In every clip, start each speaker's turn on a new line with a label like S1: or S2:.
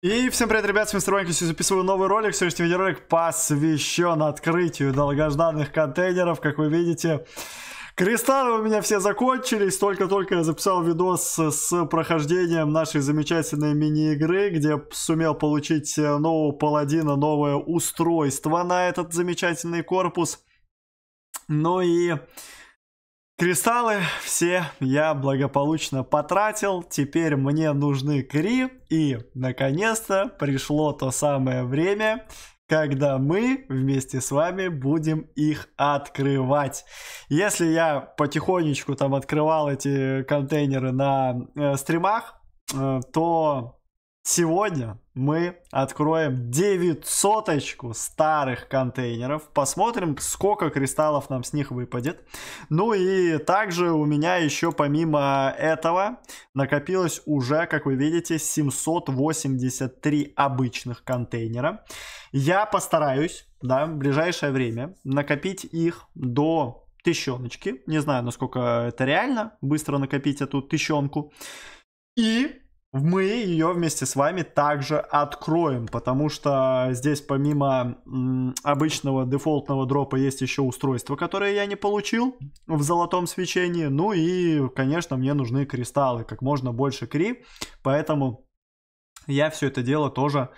S1: И всем привет, ребят, с вами Стронько, записываю новый ролик. Сегодняшний видеоролик посвящен открытию долгожданных контейнеров, как вы видите. Кристаллы у меня все закончились, только-только я записал видос с прохождением нашей замечательной мини-игры, где сумел получить э, нового паладина, новое устройство на этот замечательный корпус. Ну и... Кристаллы все я благополучно потратил, теперь мне нужны кри, и наконец-то пришло то самое время, когда мы вместе с вами будем их открывать. Если я потихонечку там открывал эти контейнеры на э, стримах, э, то Сегодня мы откроем 900 старых контейнеров, посмотрим, сколько кристаллов нам с них выпадет. Ну и также у меня еще помимо этого накопилось уже, как вы видите, 783 обычных контейнера. Я постараюсь, да, в ближайшее время накопить их до тыщеночки. Не знаю, насколько это реально, быстро накопить эту тыщенку. И мы ее вместе с вами также откроем, потому что здесь помимо обычного дефолтного дропа есть еще устройство, которое я не получил в золотом свечении. Ну и, конечно, мне нужны кристаллы, как можно больше кри, поэтому я все это дело тоже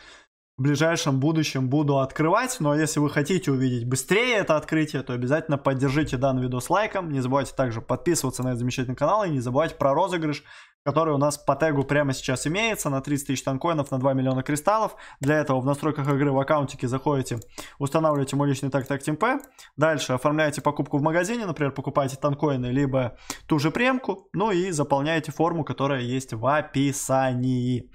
S1: в ближайшем будущем буду открывать. Но если вы хотите увидеть быстрее это открытие, то обязательно поддержите данный видос лайком. Не забывайте также подписываться на этот замечательный канал и не забывайте про розыгрыш который у нас по тегу прямо сейчас имеется на 30 тысяч танкоинов, на 2 миллиона кристаллов. Для этого в настройках игры в аккаунтике заходите, устанавливаете мой личный тег тег темпе. Дальше оформляете покупку в магазине, например, покупаете танкоины, либо ту же премку. Ну и заполняете форму, которая есть в описании.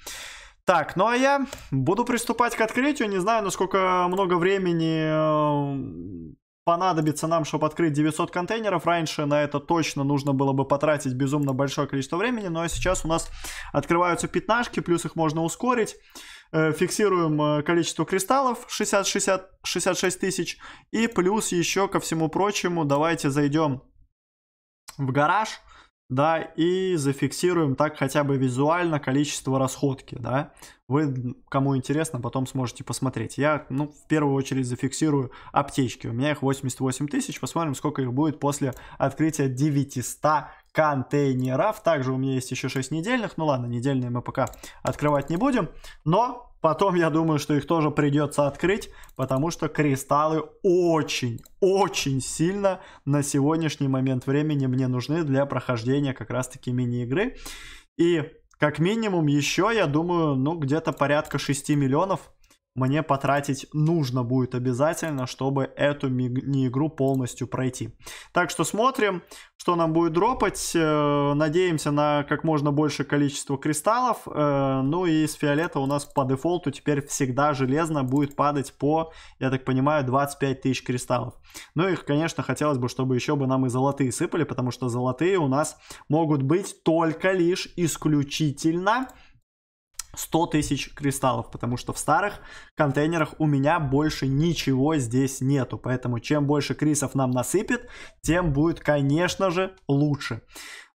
S1: Так, ну а я буду приступать к открытию. Не знаю, насколько много времени э, понадобится нам, чтобы открыть 900 контейнеров. Раньше на это точно нужно было бы потратить безумно большое количество времени, но сейчас у нас открываются пятнашки, плюс их можно ускорить. Э, фиксируем э, количество кристаллов 60, 60, 66 тысяч. И плюс еще ко всему прочему давайте зайдем в гараж да, и зафиксируем так хотя бы визуально количество расходки, да. Вы, кому интересно, потом сможете посмотреть. Я, ну, в первую очередь зафиксирую аптечки. У меня их 88 тысяч. Посмотрим, сколько их будет после открытия 900 контейнеров. Также у меня есть еще 6 недельных. Ну ладно, недельные мы пока открывать не будем. Но Потом я думаю, что их тоже придется открыть, потому что кристаллы очень, очень сильно на сегодняшний момент времени мне нужны для прохождения как раз-таки мини-игры. И как минимум еще, я думаю, ну где-то порядка 6 миллионов мне потратить нужно будет обязательно, чтобы эту мини-игру полностью пройти. Так что смотрим, что нам будет дропать. Э, надеемся на как можно больше количество кристаллов. Э, ну и с фиолета у нас по дефолту теперь всегда железно будет падать по, я так понимаю, 25 тысяч кристаллов. Ну и, конечно, хотелось бы, чтобы еще бы нам и золотые сыпали, потому что золотые у нас могут быть только лишь исключительно 100 тысяч кристаллов, потому что в старых контейнерах у меня больше ничего здесь нету. Поэтому чем больше крисов нам насыпет, тем будет, конечно же, лучше.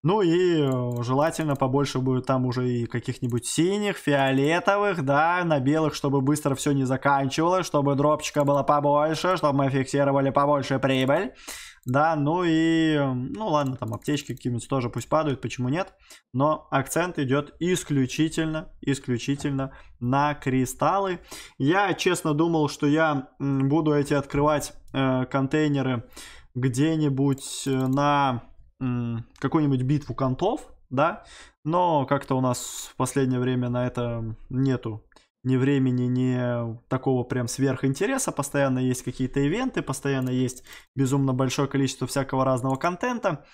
S1: Ну и э, желательно побольше будет там уже и каких-нибудь синих, фиолетовых, да, на белых, чтобы быстро все не заканчивалось, чтобы дропчика было побольше, чтобы мы фиксировали побольше прибыль. Да, ну и, ну ладно, там аптечки какие-нибудь тоже пусть падают, почему нет. Но акцент идет исключительно, исключительно на кристаллы. Я честно думал, что я буду эти открывать э, контейнеры где-нибудь э, на э, какую-нибудь битву контов, да. Но как-то у нас в последнее время на это нету ни времени, ни такого прям сверхинтереса. Постоянно есть какие-то ивенты, постоянно есть безумно большое количество всякого разного контента.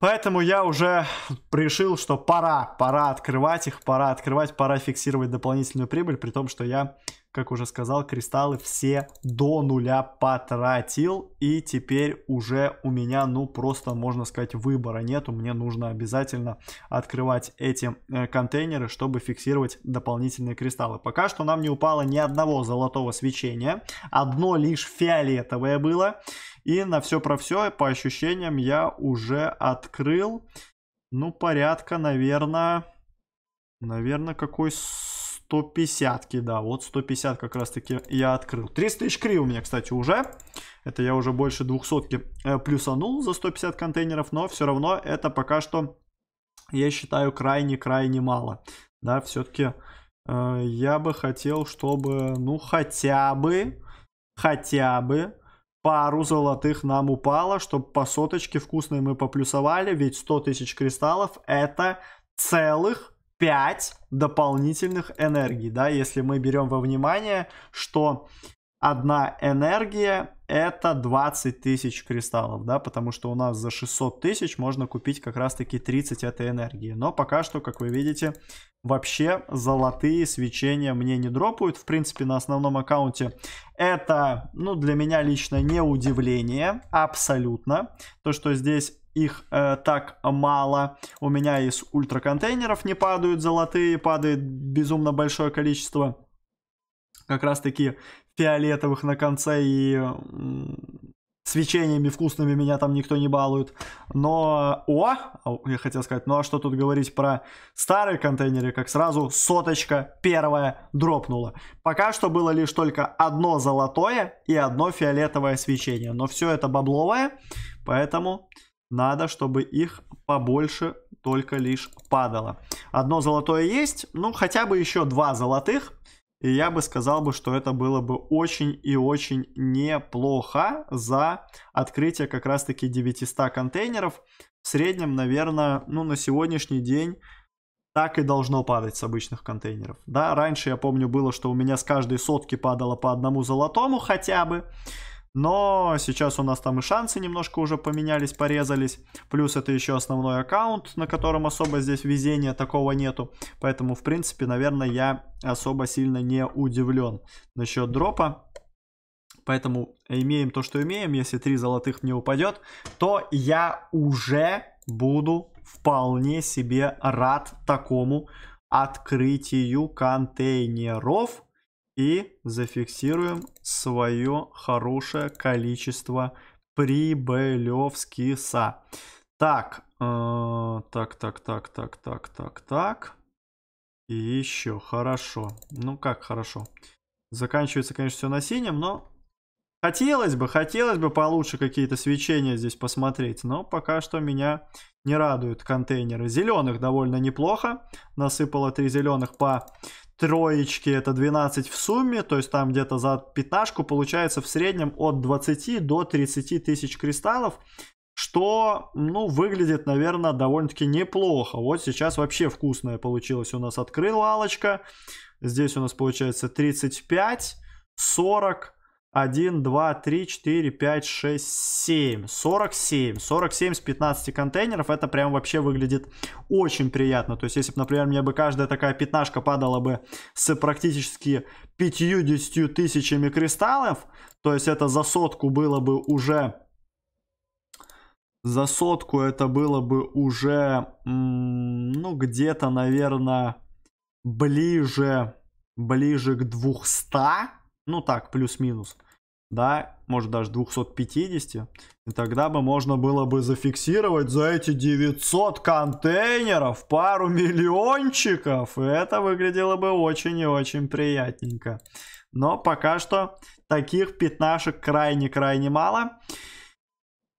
S1: Поэтому я уже решил, что пора, пора открывать их, пора открывать, пора фиксировать дополнительную прибыль, при том, что я как уже сказал, кристаллы все до нуля потратил. И теперь уже у меня, ну, просто, можно сказать, выбора нету. Мне нужно обязательно открывать эти э, контейнеры, чтобы фиксировать дополнительные кристаллы. Пока что нам не упало ни одного золотого свечения. Одно лишь фиолетовое было. И на все про все, по ощущениям, я уже открыл, ну, порядка, наверное, наверное, какой 150-ки, да, вот 150 как раз-таки я открыл. 300 тысяч кри у меня, кстати, уже. Это я уже больше 200-ки э, плюсанул за 150 контейнеров, но все равно это пока что, я считаю, крайне-крайне мало. Да, все-таки э, я бы хотел, чтобы, ну, хотя бы, хотя бы пару золотых нам упало, чтобы по соточке вкусной мы поплюсовали, ведь 100 тысяч кристаллов это целых 5 дополнительных энергий, да, если мы берем во внимание, что одна энергия это 20 тысяч кристаллов, да, потому что у нас за 600 тысяч можно купить как раз-таки 30 этой энергии. Но пока что, как вы видите, вообще золотые свечения мне не дропают. В принципе, на основном аккаунте это, ну, для меня лично не удивление, абсолютно. То, что здесь их э, так мало. У меня из ультраконтейнеров не падают золотые, падает безумно большое количество как раз таки фиолетовых на конце и свечениями вкусными меня там никто не балует. Но, о, я хотел сказать, ну а что тут говорить про старые контейнеры, как сразу соточка первая дропнула. Пока что было лишь только одно золотое и одно фиолетовое свечение, но все это бабловое, поэтому надо, чтобы их побольше только лишь падало. Одно золотое есть, ну хотя бы еще два золотых. И я бы сказал бы, что это было бы очень и очень неплохо за открытие как раз таки 900 контейнеров. В среднем, наверное, ну на сегодняшний день так и должно падать с обычных контейнеров. Да, раньше я помню было, что у меня с каждой сотки падало по одному золотому хотя бы. Но сейчас у нас там и шансы немножко уже поменялись, порезались. Плюс это еще основной аккаунт, на котором особо здесь везения такого нету. Поэтому, в принципе, наверное, я особо сильно не удивлен насчет дропа. Поэтому имеем то, что имеем. Если три золотых мне упадет, то я уже буду вполне себе рад такому открытию контейнеров и зафиксируем свое хорошее количество прибылевских са. Так, э, так, так, так, так, так, так, так. И еще хорошо. Ну как хорошо. Заканчивается, конечно, все на синем, но хотелось бы, хотелось бы получше какие-то свечения здесь посмотреть, но пока что меня не радуют контейнеры. Зеленых довольно неплохо. Насыпало три зеленых по троечки это 12 в сумме, то есть там где-то за пятнашку получается в среднем от 20 до 30 тысяч кристаллов, что, ну, выглядит, наверное, довольно-таки неплохо. Вот сейчас вообще вкусная получилась у нас открыла открылалочка. Здесь у нас получается 35, 40, 1, 2, 3, 4, 5, 6, 7. 47. 47 с 15 контейнеров. Это прям вообще выглядит очень приятно. То есть, если бы, например, мне бы каждая такая пятнашка падала бы с практически 50 тысячами кристаллов, то есть это за сотку было бы уже... За сотку это было бы уже, ну, где-то, наверное, ближе, ближе к 200 ну так, плюс-минус, да, может даже 250, и тогда бы можно было бы зафиксировать за эти 900 контейнеров пару миллиончиков, и это выглядело бы очень и очень приятненько. Но пока что таких пятнашек крайне-крайне мало.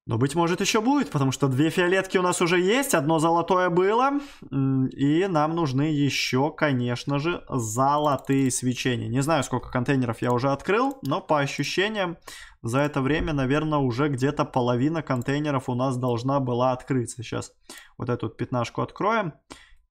S1: Но, быть может, еще будет, потому что две фиолетки у нас уже есть, одно золотое было. И нам нужны еще, конечно же, золотые свечения. Не знаю, сколько контейнеров я уже открыл, но по ощущениям за это время, наверное, уже где-то половина контейнеров у нас должна была открыться. Сейчас вот эту пятнашку откроем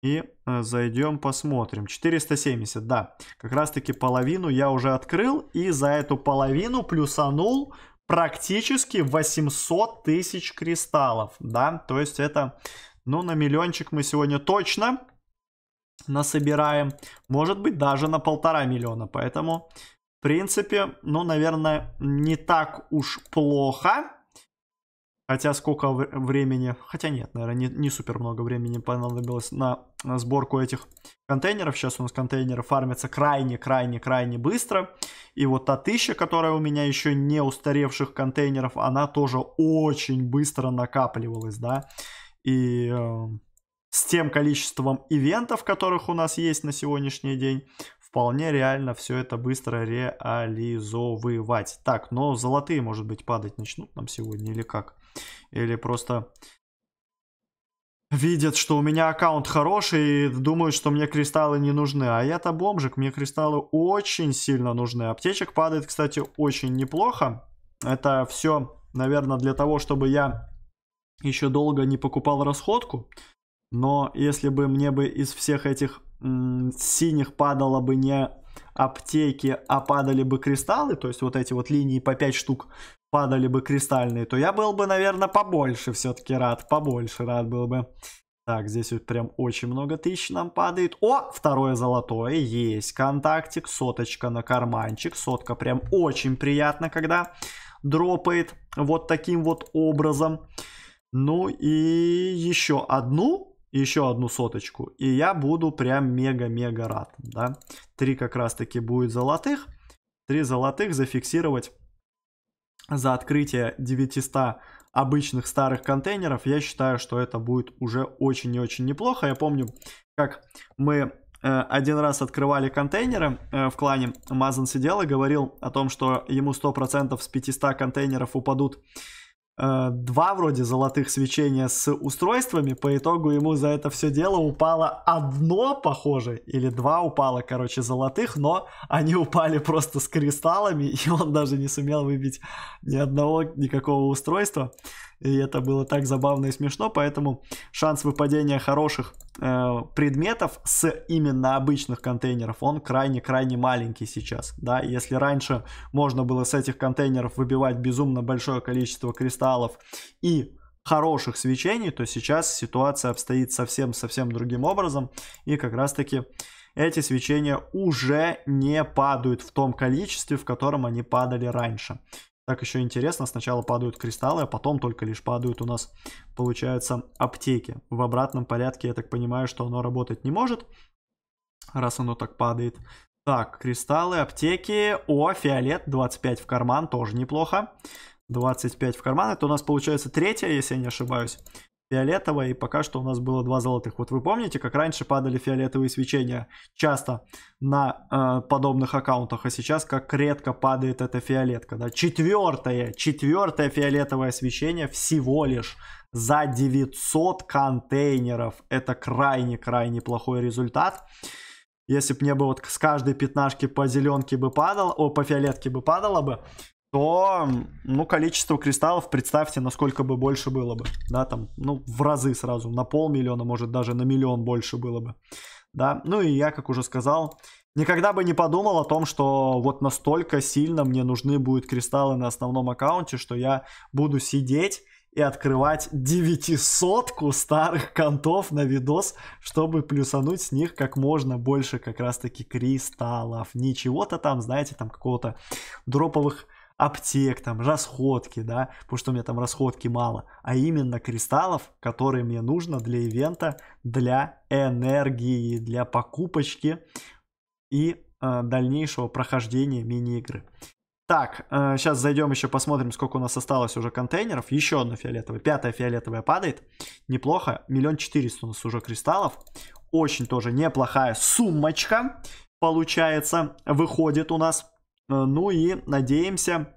S1: и э, зайдем посмотрим. 470, да. Как раз таки половину я уже открыл и за эту половину плюсанул практически 800 тысяч кристаллов, да, то есть это, ну, на миллиончик мы сегодня точно насобираем, может быть, даже на полтора миллиона, поэтому, в принципе, ну, наверное, не так уж плохо, хотя сколько времени, хотя нет, наверное, не, не супер много времени понадобилось на сборку этих контейнеров. Сейчас у нас контейнеры фармятся крайне-крайне-крайне быстро. И вот та тысяча, которая у меня еще не устаревших контейнеров, она тоже очень быстро накапливалась, да. И э, с тем количеством ивентов, которых у нас есть на сегодняшний день, вполне реально все это быстро реализовывать. Так, но золотые, может быть, падать начнут нам сегодня или как? Или просто видят, что у меня аккаунт хороший и думают, что мне кристаллы не нужны. А я-то бомжик, мне кристаллы очень сильно нужны. Аптечек падает, кстати, очень неплохо. Это все, наверное, для того, чтобы я еще долго не покупал расходку. Но если бы мне бы из всех этих синих падало бы не аптеки, а падали бы кристаллы, то есть вот эти вот линии по 5 штук, падали бы кристальные, то я был бы, наверное, побольше все-таки рад. Побольше рад был бы. Так, здесь вот прям очень много тысяч нам падает. О, второе золотое. Есть контактик. Соточка на карманчик. Сотка прям очень приятно, когда дропает вот таким вот образом. Ну и еще одну, еще одну соточку. И я буду прям мега-мега рад, да. Три как раз-таки будет золотых. Три золотых зафиксировать за открытие 900 обычных старых контейнеров, я считаю, что это будет уже очень и очень неплохо. Я помню, как мы э, один раз открывали контейнеры э, в клане, Мазан сидел и говорил о том, что ему 100% с 500 контейнеров упадут Э, два вроде золотых свечения с устройствами. По итогу ему за это все дело упало одно, похоже, или два упало, короче, золотых, но они упали просто с кристаллами, и он даже не сумел выбить ни одного никакого устройства. И это было так забавно и смешно, поэтому шанс выпадения хороших э, предметов с именно обычных контейнеров, он крайне-крайне маленький сейчас. Да? Если раньше можно было с этих контейнеров выбивать безумно большое количество кристаллов, кристаллов и хороших свечений, то сейчас ситуация обстоит совсем-совсем другим образом. И как раз-таки эти свечения уже не падают в том количестве, в котором они падали раньше. Так еще интересно, сначала падают кристаллы, а потом только лишь падают у нас, получается, аптеки. В обратном порядке, я так понимаю, что оно работать не может, раз оно так падает. Так, кристаллы, аптеки. О, фиолет, 25 в карман, тоже неплохо. 25 в карман. Это у нас получается третья, если я не ошибаюсь, фиолетовая. И пока что у нас было два золотых. Вот вы помните, как раньше падали фиолетовые свечения часто на э, подобных аккаунтах, а сейчас как редко падает эта фиолетка. Да? Четвертое, четвертое фиолетовое свечение всего лишь за 900 контейнеров. Это крайне-крайне плохой результат. Если бы мне бы вот с каждой пятнашки по зеленке бы падал, о, по фиолетке бы падало бы, то, ну, количество кристаллов, представьте, насколько бы больше было бы, да, там, ну, в разы сразу, на полмиллиона, может, даже на миллион больше было бы, да, ну, и я, как уже сказал, никогда бы не подумал о том, что вот настолько сильно мне нужны будут кристаллы на основном аккаунте, что я буду сидеть и открывать девятисотку старых контов на видос, чтобы плюсануть с них как можно больше как раз-таки кристаллов. Ничего-то там, знаете, там какого-то дроповых аптек, там, расходки, да, потому что у меня там расходки мало, а именно кристаллов, которые мне нужно для ивента, для энергии, для покупочки и э, дальнейшего прохождения мини-игры. Так, э, сейчас зайдем еще посмотрим, сколько у нас осталось уже контейнеров. Еще одна фиолетовая пятая фиолетовая падает. Неплохо, миллион четыреста у нас уже кристаллов. Очень тоже неплохая сумочка получается, выходит у нас. Э, ну и надеемся,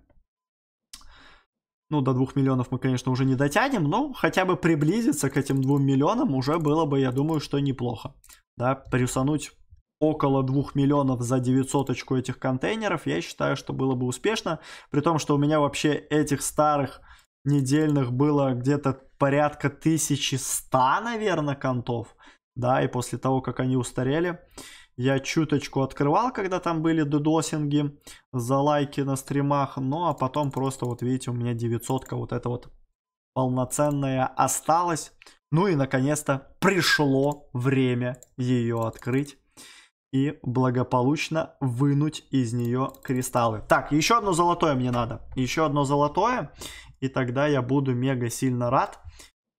S1: ну, до 2 миллионов мы, конечно, уже не дотянем, но хотя бы приблизиться к этим 2 миллионам уже было бы, я думаю, что неплохо. Да, присунуть около 2 миллионов за 900 очку этих контейнеров, я считаю, что было бы успешно. При том, что у меня вообще этих старых недельных было где-то порядка 1100, наверное, контов. Да, и после того, как они устарели, я чуточку открывал, когда там были додосинги за лайки на стримах. Ну а потом просто вот видите, у меня 900 вот это вот полноценная осталась. Ну и наконец-то пришло время ее открыть и благополучно вынуть из нее кристаллы. Так, еще одно золотое мне надо. Еще одно золотое. И тогда я буду мега сильно рад,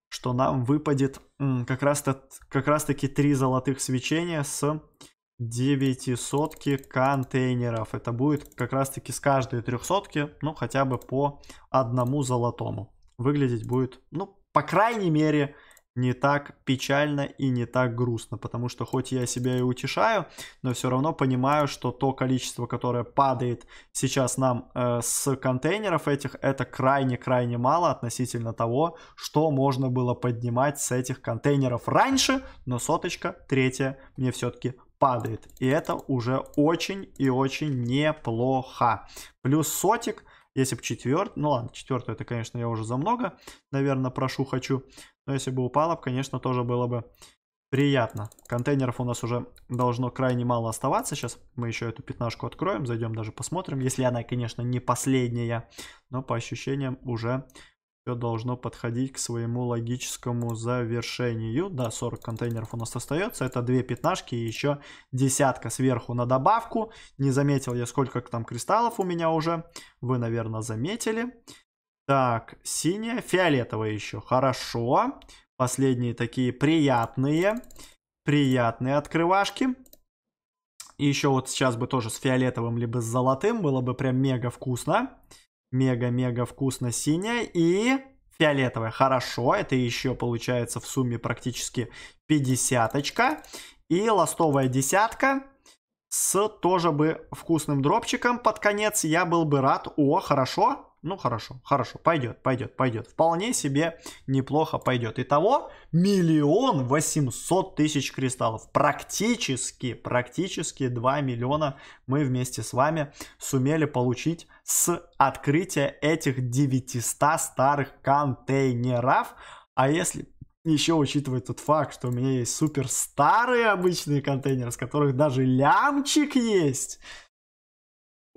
S1: что нам выпадет как раз-таки раз три золотых свечения с 900 контейнеров. Это будет как раз таки с каждой 300, ну хотя бы по одному золотому. Выглядеть будет, ну, по крайней мере, не так печально и не так грустно, потому что хоть я себя и утешаю, но все равно понимаю, что то количество, которое падает сейчас нам э, с контейнеров этих, это крайне-крайне мало относительно того, что можно было поднимать с этих контейнеров раньше, но соточка третья мне все-таки падает. И это уже очень и очень неплохо. Плюс сотик, если бы четвертый, ну ладно, четвертую это, конечно, я уже за много, наверное, прошу, хочу. Но если бы упало, бы, конечно, тоже было бы приятно. Контейнеров у нас уже должно крайне мало оставаться. Сейчас мы еще эту пятнашку откроем, зайдем даже посмотрим. Если она, конечно, не последняя, но по ощущениям уже все должно подходить к своему логическому завершению. Да, 40 контейнеров у нас остается. Это две пятнашки и еще десятка сверху на добавку. Не заметил я, сколько там кристаллов у меня уже. Вы, наверное, заметили. Так, синяя, фиолетовая еще. Хорошо. Последние такие приятные, приятные открывашки. И еще вот сейчас бы тоже с фиолетовым, либо с золотым было бы прям мега вкусно. Вкусно мега-мега вкусно синяя и фиолетовая. Хорошо, это еще получается в сумме практически 50 -очка. И ластовая десятка с тоже бы вкусным дропчиком под конец. Я был бы рад. О, хорошо. Ну хорошо, хорошо, пойдет, пойдет, пойдет. Вполне себе неплохо пойдет. Итого миллион восемьсот тысяч кристаллов. Практически, практически 2 миллиона мы вместе с вами сумели получить с открытия этих 900 старых контейнеров. А если еще учитывая тот факт, что у меня есть супер старые обычные контейнеры, с которых даже лямчик есть,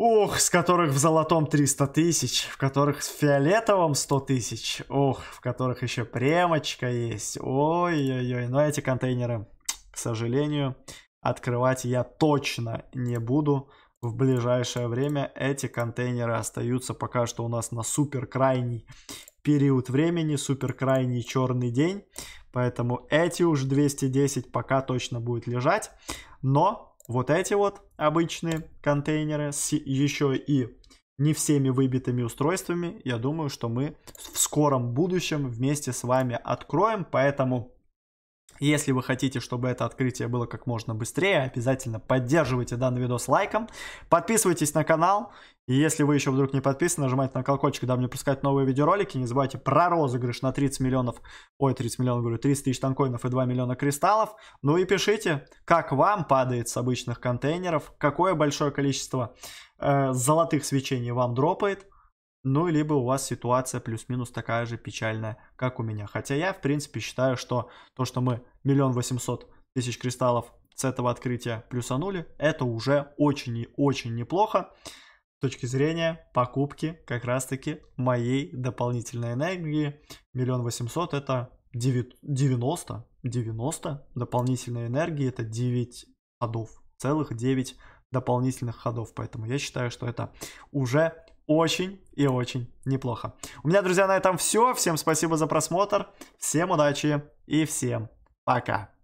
S1: Ох, с которых в золотом 300 тысяч, в которых в фиолетовом 100 тысяч, ох, в которых еще премочка есть. Ой-ой-ой, но эти контейнеры, к сожалению, открывать я точно не буду в ближайшее время. Эти контейнеры остаются пока что у нас на супер крайний период времени, супер крайний черный день. Поэтому эти уж 210 пока точно будет лежать. Но вот эти вот обычные контейнеры с еще и не всеми выбитыми устройствами, я думаю, что мы в скором будущем вместе с вами откроем, поэтому если вы хотите, чтобы это открытие было как можно быстрее, обязательно поддерживайте данный видос лайком, подписывайтесь на канал, и если вы еще вдруг не подписаны, нажимайте на колокольчик, дабы не пускать новые видеоролики, не забывайте про розыгрыш на 30 миллионов, ой, 30 миллионов, говорю, 30 тысяч танкоинов и 2 миллиона кристаллов, ну и пишите, как вам падает с обычных контейнеров, какое большое количество э, золотых свечений вам дропает, ну, либо у вас ситуация плюс-минус такая же печальная, как у меня. Хотя я, в принципе, считаю, что то, что мы миллион восемьсот тысяч кристаллов с этого открытия плюсанули, это уже очень и очень неплохо с точки зрения покупки как раз-таки моей дополнительной энергии. Миллион восемьсот это 9, 90, 90 дополнительной энергии, это 9 ходов, целых 9 дополнительных ходов. Поэтому я считаю, что это уже очень и очень неплохо. У меня, друзья, на этом все. Всем спасибо за просмотр. Всем удачи и всем пока.